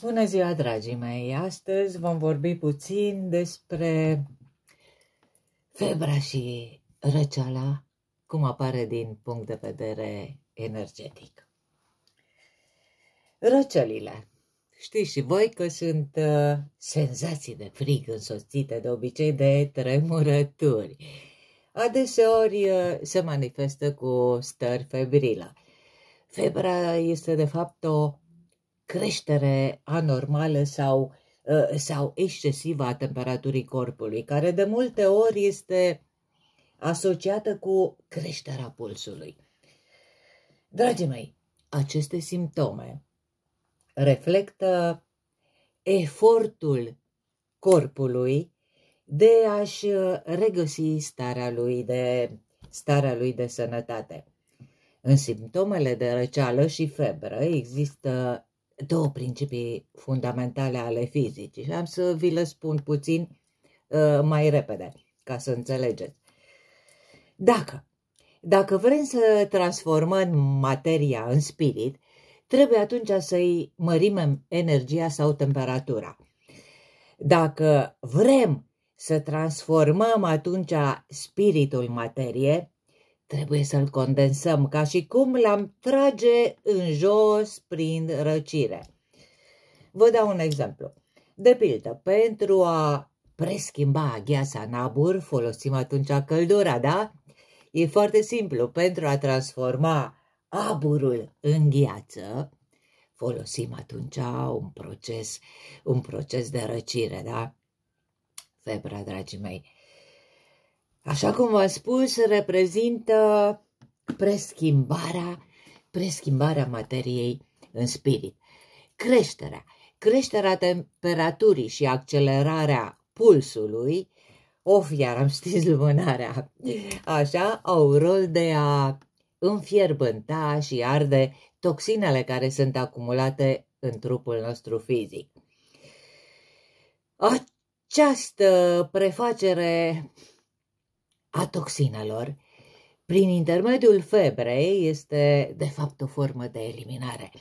Bună ziua, dragii mei! Astăzi vom vorbi puțin despre febra și răceala, cum apare din punct de vedere energetic. Răcelile. Știți și voi că sunt uh, senzații de frig însoțite de obicei de tremurături. Adeseori uh, se manifestă cu stări febrilă. Febra este de fapt o creștere anormală sau, uh, sau excesivă a temperaturii corpului, care de multe ori este asociată cu creșterea pulsului. Dragii mei, aceste simptome reflectă efortul corpului de a-și uh, regăsi starea lui de, starea lui de sănătate. În simptomele de răceală și febră există două principii fundamentale ale fizicii și am să vi le spun puțin ă, mai repede ca să înțelegeți. Dacă, dacă vrem să transformăm materia în spirit, trebuie atunci să-i mărim energia sau temperatura. Dacă vrem să transformăm atunci spiritul materie, Trebuie să-l condensăm ca și cum l-am trage în jos prin răcire. Vă dau un exemplu. De pildă, pentru a preschimba gheața în abur, folosim atunci căldura, da? E foarte simplu. Pentru a transforma aburul în gheață, folosim atunci un proces, un proces de răcire, da? Febra, dragii mei așa cum v-am spus, reprezintă preschimbarea, preschimbarea materiei în spirit. Creșterea. Creșterea temperaturii și accelerarea pulsului, of, iar am stins lumânarea, așa, au rol de a înfierbânta și arde toxinele care sunt acumulate în trupul nostru fizic. Această prefacere a toxinelor, prin intermediul febrei este de fapt o formă de eliminare.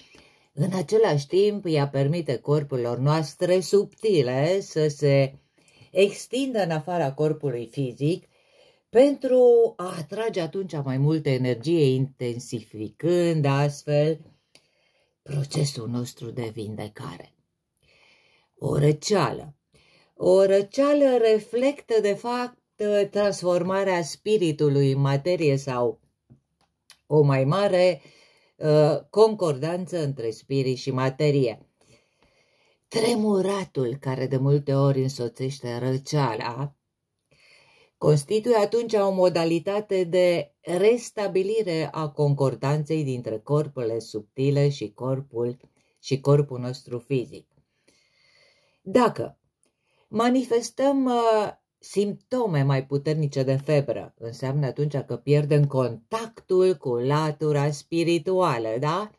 În același timp, ea permite corpurilor noastre subtile să se extindă în afara corpului fizic pentru a atrage atunci mai multă energie, intensificând astfel procesul nostru de vindecare. O răceală. O răceală reflectă, de fapt, transformarea spiritului în materie sau o mai mare uh, concordanță între spirit și materie. Tremuratul care de multe ori însoțește răceala constituie atunci o modalitate de restabilire a concordanței dintre corpurile subtile și corpul și corpul nostru fizic. Dacă manifestăm uh, simptome mai puternice de febră. Înseamnă atunci că pierdem contactul cu latura spirituală, da?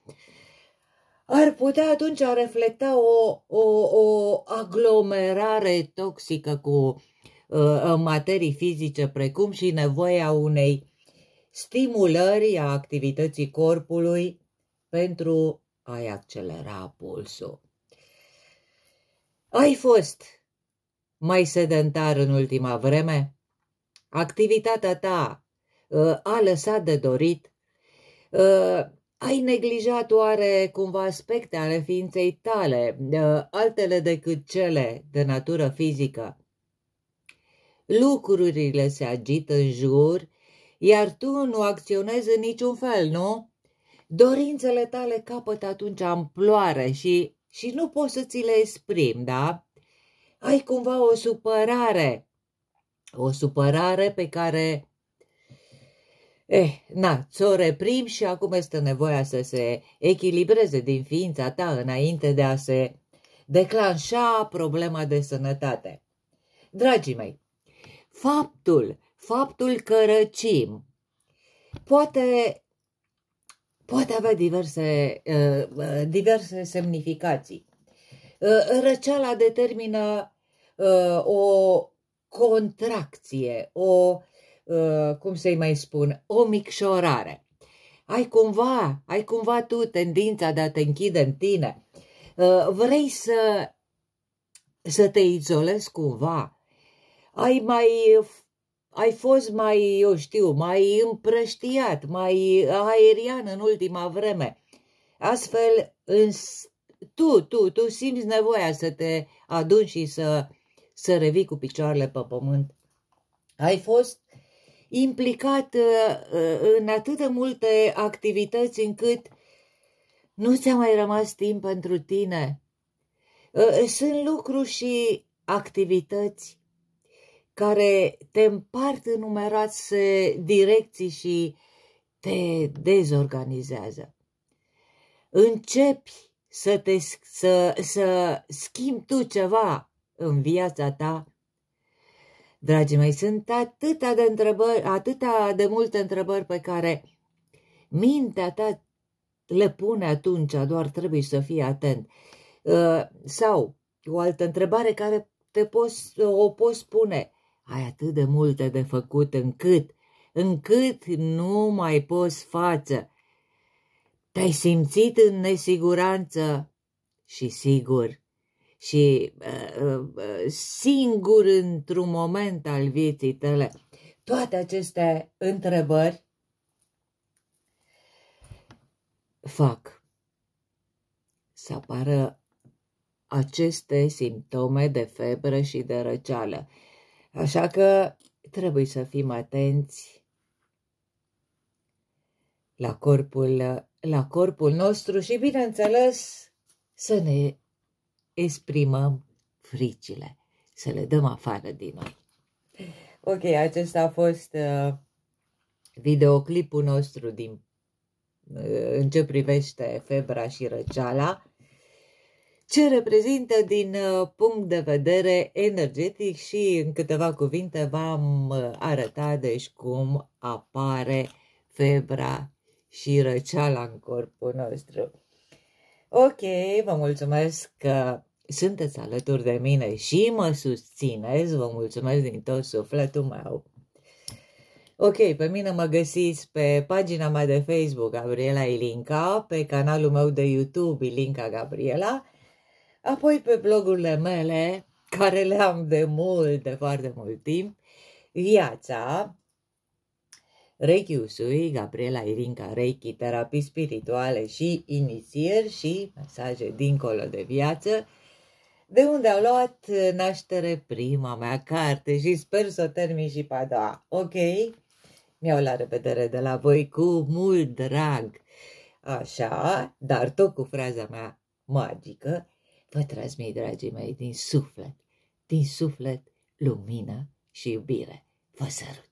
Ar putea atunci reflecta o, o, o aglomerare toxică cu uh, materii fizice, precum și nevoia unei stimulări a activității corpului pentru a-i accelera pulsul. Ai fost mai sedentar în ultima vreme? Activitatea ta ă, a lăsat de dorit? Ă, ai neglijat oare cumva aspecte ale ființei tale, ă, altele decât cele de natură fizică? Lucrurile se agită în jur, iar tu nu acționezi în niciun fel, nu? Dorințele tale capătă atunci amploare și, și nu poți să ți le exprimi, da? ai cumva o supărare. O supărare pe care, eh, na, ți-o reprim și acum este nevoia să se echilibreze din ființa ta înainte de a se declanșa problema de sănătate. Dragii mei, faptul, faptul că răcim, poate, poate avea diverse, eh, diverse semnificații. Ă, răceala determină ă, o contracție, o, ă, cum să-i mai spun, o micșorare. Ai cumva, ai cumva tu tendința de a te închide în tine. Vrei să, să te izolezi cumva. Ai mai ai fost mai, eu știu, mai împrăștiat, mai aerian în ultima vreme. Astfel, tu, tu, tu simți nevoia să te adunci și să, să revii cu picioarele pe pământ. Ai fost implicat uh, uh, în atât de multe activități încât nu ți-a mai rămas timp pentru tine. Uh, sunt lucruri și activități care te împart în numeroase direcții și te dezorganizează. Începi să, te, să, să schimbi tu ceva în viața ta? Dragii mei, sunt atâta de, întrebări, atâta de multe întrebări pe care mintea ta le pune atunci, doar trebuie să fii atent. Uh, sau o altă întrebare care te poți, o poți pune. Ai atât de multe de făcut încât, încât nu mai poți face. Te-ai simțit în nesiguranță și sigur și uh, uh, uh, singur într-un moment al vieții tale. Toate aceste întrebări fac să apară aceste simptome de febră și de răceală. Așa că trebuie să fim atenți la corpul la corpul nostru și, bineînțeles, să ne exprimăm fricile, să le dăm afară din noi. Ok, acesta a fost uh, videoclipul nostru din, uh, în ce privește febra și răceala, ce reprezintă din uh, punct de vedere energetic și în câteva cuvinte v-am uh, arătat deci cum apare febra și răceala în corpul nostru. Ok, vă mulțumesc că sunteți alături de mine și mă susțineți, vă mulțumesc din tot sufletul meu. Ok, pe mine mă găsiți pe pagina mea de Facebook Gabriela Ilinca, pe canalul meu de YouTube Ilinca Gabriela, apoi pe blogurile mele, care le am de mult, de foarte mult timp, Viața, Reiki Usui, Gabriela Irinca Reiki, terapii spirituale și inițieri și mesaje dincolo de viață, de unde au luat naștere prima mea carte și sper să o termin și pe a doua. Ok? Mi-au la revedere de la voi cu mult drag. Așa, dar tot cu fraza mea magică, vă transmit, dragii mei, din suflet, din suflet, lumină și iubire. Vă sărut!